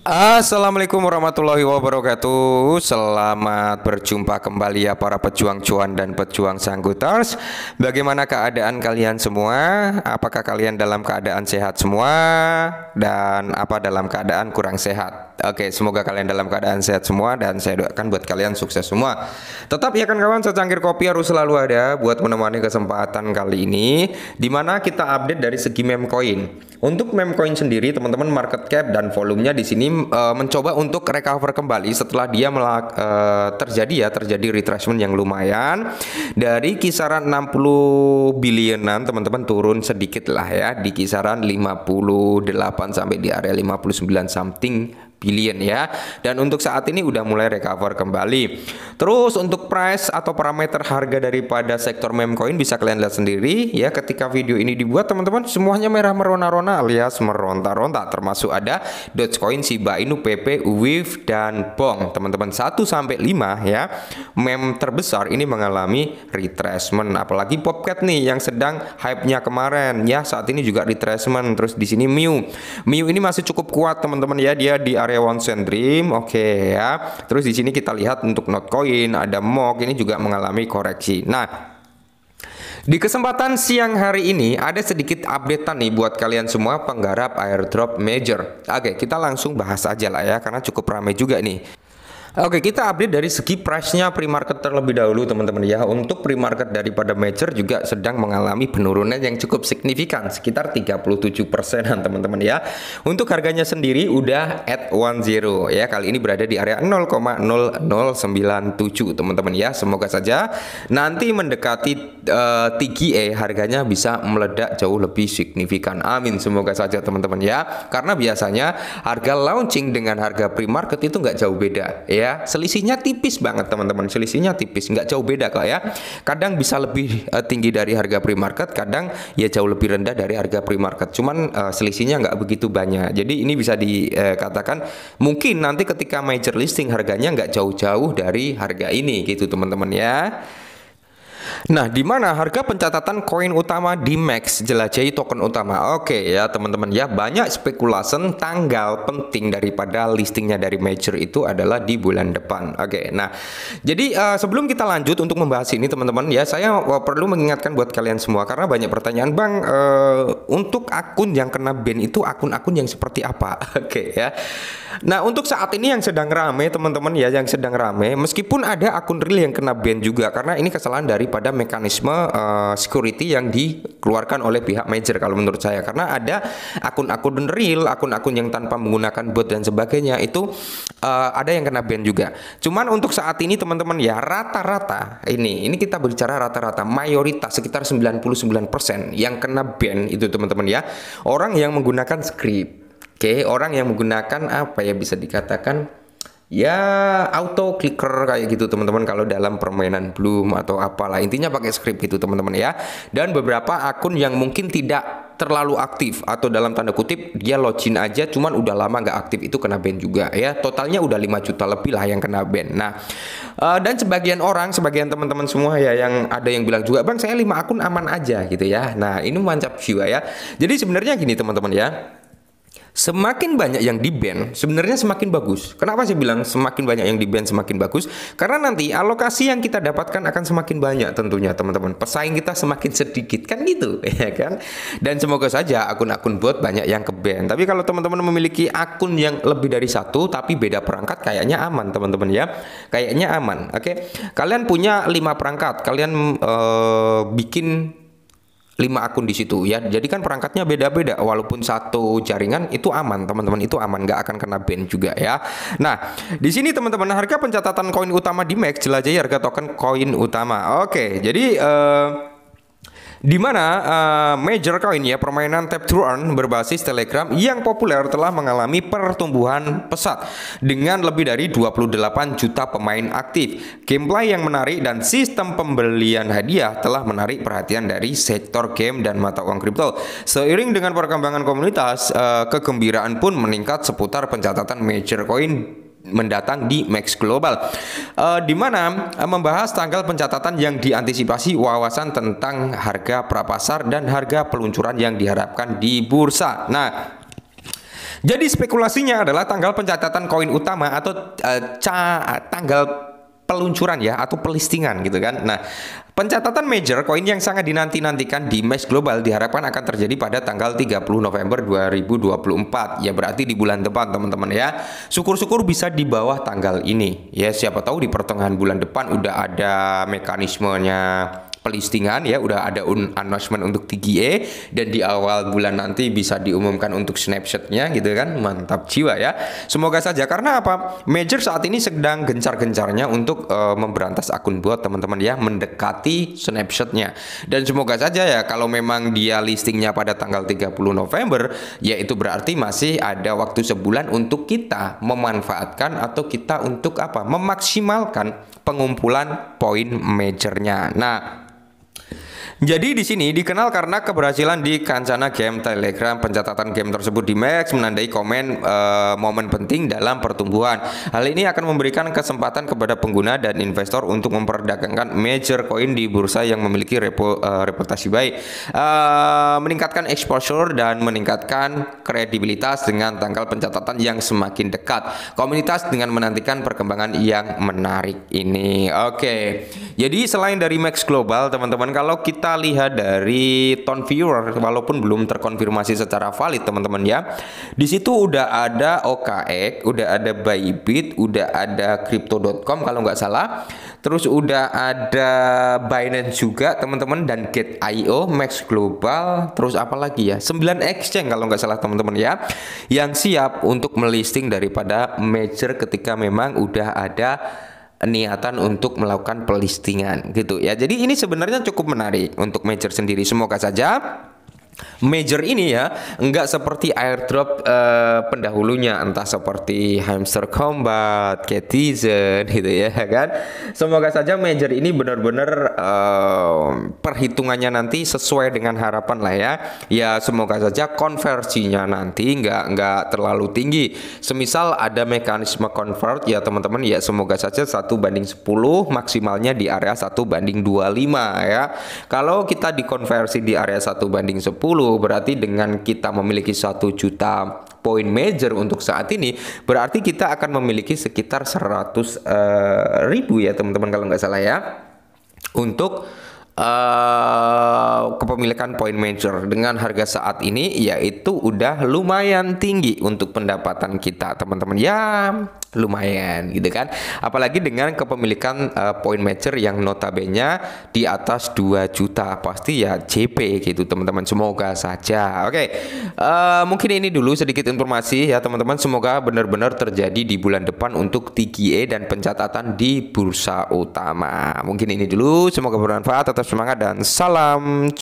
Assalamualaikum warahmatullahi wabarakatuh Selamat berjumpa kembali ya para pejuang cuan dan pejuang sanggutars Bagaimana keadaan kalian semua? Apakah kalian dalam keadaan sehat semua? Dan apa dalam keadaan kurang sehat? Oke semoga kalian dalam keadaan sehat semua Dan saya doakan buat kalian sukses semua Tetap ya kan kawan secangkir kopi harus selalu ada Buat menemani kesempatan kali ini Dimana kita update dari segi meme coin untuk memcoin sendiri teman-teman market cap dan volumenya di sini uh, mencoba untuk recover kembali setelah dia uh, terjadi ya terjadi retracement yang lumayan dari kisaran 60 billionan teman-teman turun sedikit lah ya di kisaran 58 sampai di area 59 something billion ya. Dan untuk saat ini udah mulai recover kembali. Terus untuk price atau parameter harga daripada sektor meme coin bisa kalian lihat sendiri ya ketika video ini dibuat teman-teman semuanya merah merona-rona alias ya, meronta-ronta termasuk ada Dogecoin, Shiba Inu, PP, WIF dan Bong. Teman-teman 1 sampai 5 ya. Meme terbesar ini mengalami retracement apalagi Popcat nih yang sedang hype-nya kemarin ya saat ini juga retracement terus di sini Miu. Miu ini masih cukup kuat teman-teman ya dia di area karyawan Sendrim, oke okay, ya. Terus di sini kita lihat untuk Not Coin ada mock ini juga mengalami koreksi. Nah, di kesempatan siang hari ini ada sedikit updatean nih buat kalian semua penggarap airdrop major. Oke, kita langsung bahas aja lah ya karena cukup ramai juga nih. Oke, kita update dari segi price-nya pre-market terlebih dahulu teman-teman ya. Untuk pre-market daripada major juga sedang mengalami penurunan yang cukup signifikan, sekitar 37 persen teman-teman ya. Untuk harganya sendiri udah at 10 ya. Kali ini berada di area 0,0097 teman-teman ya. Semoga saja nanti mendekati uh, eh e, harganya bisa meledak jauh lebih signifikan. Amin, semoga saja teman-teman ya. Karena biasanya harga launching dengan harga pre-market itu nggak jauh beda ya ya. Selisihnya tipis banget teman-teman, selisihnya tipis, nggak jauh beda kok ya. Kadang bisa lebih uh, tinggi dari harga pre-market, kadang ya jauh lebih rendah dari harga pre-market. Cuman uh, selisihnya nggak begitu banyak. Jadi ini bisa dikatakan eh, mungkin nanti ketika major listing harganya nggak jauh-jauh dari harga ini gitu teman-teman ya. Nah, di mana harga pencatatan koin utama di Max jelajahi token utama? Oke ya teman-teman ya banyak spekulasi tanggal penting daripada listingnya dari Major itu adalah di bulan depan. Oke, nah jadi uh, sebelum kita lanjut untuk membahas ini teman-teman ya saya eh, perlu mengingatkan buat kalian semua karena banyak pertanyaan bang uh, untuk akun yang kena ban itu akun-akun yang seperti apa? Oke ya. Nah untuk saat ini yang sedang rame teman-teman ya yang sedang rame meskipun ada akun real yang kena ban juga karena ini kesalahan daripada ada mekanisme uh, security yang dikeluarkan oleh pihak major kalau menurut saya karena ada akun-akun real, akun-akun yang tanpa menggunakan bot dan sebagainya itu uh, ada yang kena ban juga. Cuman untuk saat ini teman-teman ya rata-rata ini ini kita berbicara rata-rata mayoritas sekitar 99% yang kena ban itu teman-teman ya orang yang menggunakan script. Oke, okay, orang yang menggunakan apa ya bisa dikatakan ya auto clicker kayak gitu teman-teman kalau dalam permainan belum atau apalah intinya pakai script gitu teman-teman ya dan beberapa akun yang mungkin tidak terlalu aktif atau dalam tanda kutip dia login aja cuman udah lama nggak aktif itu kena band juga ya totalnya udah 5 juta lebih lah yang kena band nah eh, dan sebagian orang sebagian teman-teman semua ya yang ada yang bilang juga bang saya lima akun aman aja gitu ya nah ini mancap jiwa ya jadi sebenarnya gini teman-teman ya semakin banyak yang di band sebenarnya semakin bagus. Kenapa saya bilang semakin banyak yang di band semakin bagus? Karena nanti alokasi yang kita dapatkan akan semakin banyak tentunya teman-teman. Pesaing kita semakin sedikit kan gitu ya kan? Dan semoga saja akun-akun bot banyak yang ke band. Tapi kalau teman-teman memiliki akun yang lebih dari satu tapi beda perangkat kayaknya aman teman-teman ya. Kayaknya aman. Oke. Kalian punya lima perangkat, kalian uh, bikin lima akun di situ ya. Jadi kan perangkatnya beda-beda walaupun satu jaringan itu aman, teman-teman itu aman nggak akan kena ban juga ya. Nah, di sini teman-teman harga pencatatan koin utama di Max jelajahi harga token koin utama. Oke, jadi uh, di mana uh, major coin ya permainan tap to earn berbasis Telegram yang populer telah mengalami pertumbuhan pesat dengan lebih dari 28 juta pemain aktif. Gameplay yang menarik dan sistem pembelian hadiah telah menarik perhatian dari sektor game dan mata uang kripto. Seiring dengan perkembangan komunitas, uh, kegembiraan pun meningkat seputar pencatatan major coin mendatang di Max Global. Uh, di mana uh, membahas tanggal pencatatan yang diantisipasi wawasan tentang harga prapasar dan harga peluncuran yang diharapkan di bursa. Nah, jadi spekulasinya adalah tanggal pencatatan koin utama atau uh, ca, tanggal peluncuran ya atau pelistingan gitu kan. Nah, pencatatan major koin yang sangat dinanti-nantikan di mesh global diharapkan akan terjadi pada tanggal 30 November 2024. Ya berarti di bulan depan teman-teman ya. Syukur-syukur bisa di bawah tanggal ini. Ya siapa tahu di pertengahan bulan depan udah ada mekanismenya pelistingan ya udah ada un announcement untuk TGA dan di awal bulan nanti bisa diumumkan untuk snapshotnya gitu kan mantap jiwa ya semoga saja karena apa major saat ini sedang gencar-gencarnya untuk uh, memberantas akun buat teman-teman ya mendekati snapshotnya dan semoga saja ya kalau memang dia listingnya pada tanggal 30 November yaitu berarti masih ada waktu sebulan untuk kita memanfaatkan atau kita untuk apa memaksimalkan pengumpulan poin majornya nah jadi di sini dikenal karena keberhasilan di kancana game Telegram pencatatan game tersebut di Max menandai komen e, momen penting dalam pertumbuhan. Hal ini akan memberikan kesempatan kepada pengguna dan investor untuk memperdagangkan major coin di bursa yang memiliki repo, e, reputasi baik, e, meningkatkan exposure dan meningkatkan kredibilitas dengan tanggal pencatatan yang semakin dekat. Komunitas dengan menantikan perkembangan yang menarik ini. Oke. Jadi selain dari Max Global, teman-teman kalau kita kita lihat dari ton viewer walaupun belum terkonfirmasi secara valid teman-teman ya. Di situ udah ada OKX, udah ada Bybit, udah ada crypto.com kalau nggak salah. Terus udah ada Binance juga teman-teman dan Gate.io, Max Global, terus apa lagi ya? 9 exchange kalau nggak salah teman-teman ya. Yang siap untuk melisting daripada major ketika memang udah ada niatan untuk melakukan pelistingan gitu ya. Jadi ini sebenarnya cukup menarik untuk Major sendiri. Semoga saja major ini ya nggak seperti airdrop eh, pendahulunya entah seperti hamster combat, Ketizen gitu ya kan. Semoga saja major ini benar-benar eh, perhitungannya nanti sesuai dengan harapan lah ya. Ya semoga saja konversinya nanti nggak nggak terlalu tinggi. Semisal ada mekanisme convert ya teman-teman ya semoga saja satu banding 10 maksimalnya di area satu banding 25 ya. Kalau kita dikonversi di area satu banding 10 10 berarti dengan kita memiliki satu juta poin major untuk saat ini berarti kita akan memiliki sekitar 100 uh, eh, ribu ya teman-teman kalau nggak salah ya untuk uh, kepemilikan Point major dengan harga saat ini yaitu udah lumayan tinggi untuk pendapatan kita teman-teman ya lumayan gitu kan apalagi dengan kepemilikan uh, eh, Point major yang notabene di atas 2 juta pasti ya JP gitu teman-teman semoga saja oke okay. uh, eh, mungkin ini dulu sedikit informasi ya teman-teman semoga benar-benar terjadi di bulan depan untuk TGE dan pencatatan di bursa utama mungkin ini dulu semoga bermanfaat tetap semangat dan salam